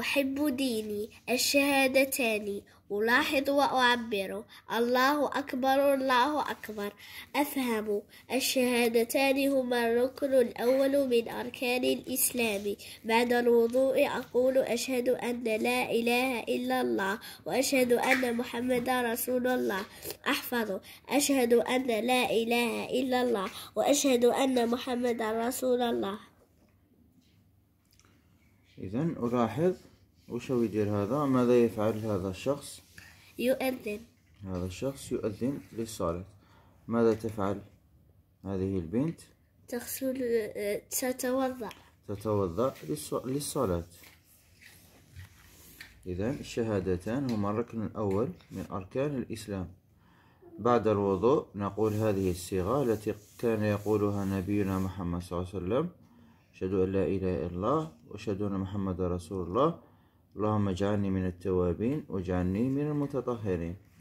أحب ديني الشهادتان ألاحظ وأعبر الله أكبر الله أكبر أفهم الشهادتان هما الركن الأول من أركان الإسلام بعد الوضوء أقول أشهد أن لا إله إلا الله وأشهد أن محمدا رسول الله أحفظ أشهد أن لا إله إلا الله وأشهد أن محمدا رسول الله إذا ألاحظ وش يدير هذا ماذا يفعل هذا الشخص يؤذن هذا الشخص يؤذن للصلاة ماذا تفعل هذه البنت تغسل تتوضأ تتوضأ للصلاة إذا الشهادتان هما الركن الأول من أركان الإسلام بعد الوضوء نقول هذه الصيغة التي كان يقولها نبينا محمد صلى الله عليه وسلم أشهد أن لا إله إلا الله وأشهد أن محمد رسول الله اللهم اجعلني من التوابين واجعلني من المتطهرين